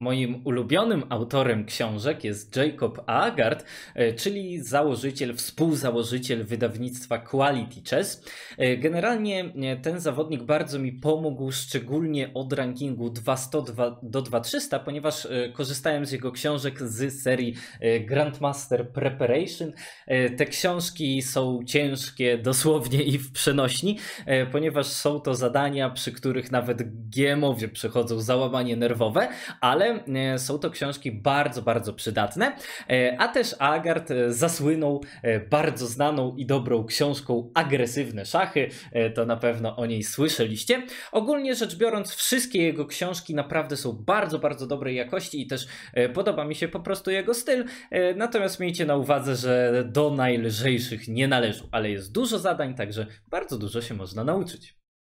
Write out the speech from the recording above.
Moim ulubionym autorem książek jest Jacob Agard, e, czyli założyciel, współzałożyciel wydawnictwa Quality Chess. E, generalnie e, ten zawodnik bardzo mi pomógł, szczególnie od rankingu 200 do 2300, ponieważ korzystałem z jego książek z serii Grandmaster Preparation. Te książki są ciężkie dosłownie i w przenośni, ponieważ są to zadania, przy których nawet GMowie przychodzą załamanie nerwowe, ale ale e, są to książki bardzo, bardzo przydatne. E, a też Agard e, zasłynął bardzo znaną i dobrą książką Agresywne Szachy. To na pewno o niej słyszeliście. Ogólnie rzecz biorąc, wszystkie jego książki naprawdę są bardzo, bardzo dobrej jakości i też podoba mi się po prostu jego styl. Natomiast miejcie na uwadze, że do najlżejszych nie należą, ale jest dużo zadań, także bardzo dużo się można nauczyć.